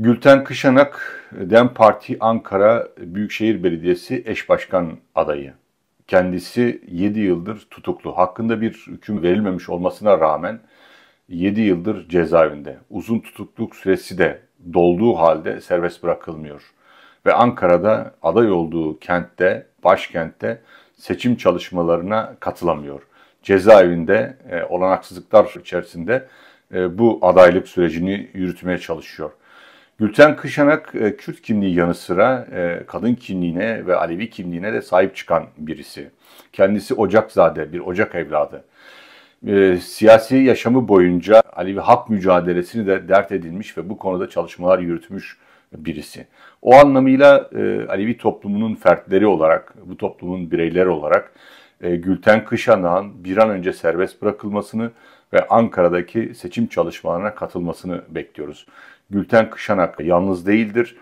Gülten Kışanak, DEM Parti Ankara Büyükşehir Belediyesi eş başkan adayı. Kendisi 7 yıldır tutuklu. Hakkında bir hüküm verilmemiş olmasına rağmen 7 yıldır cezaevinde. Uzun tutukluk süresi de dolduğu halde serbest bırakılmıyor. Ve Ankara'da aday olduğu kentte, başkentte seçim çalışmalarına katılamıyor. Cezaevinde e, olanaksızlıklar içerisinde e, bu adaylık sürecini yürütmeye çalışıyor. Gülten Kışanak e, Kürt kimliği yanı sıra e, kadın kimliğine ve Alevi kimliğine de sahip çıkan birisi. Kendisi Ocakzade, bir Ocak evladı. E, siyasi yaşamı boyunca Alevi hak mücadelesini de dert edilmiş ve bu konuda çalışmalar yürütmüş birisi. O anlamıyla Alevi toplumunun fertleri olarak, bu toplumun bireyleri olarak Gülten Kışanak'ın bir an önce serbest bırakılmasını ve Ankara'daki seçim çalışmalarına katılmasını bekliyoruz. Gülten Kışanak yalnız değildir.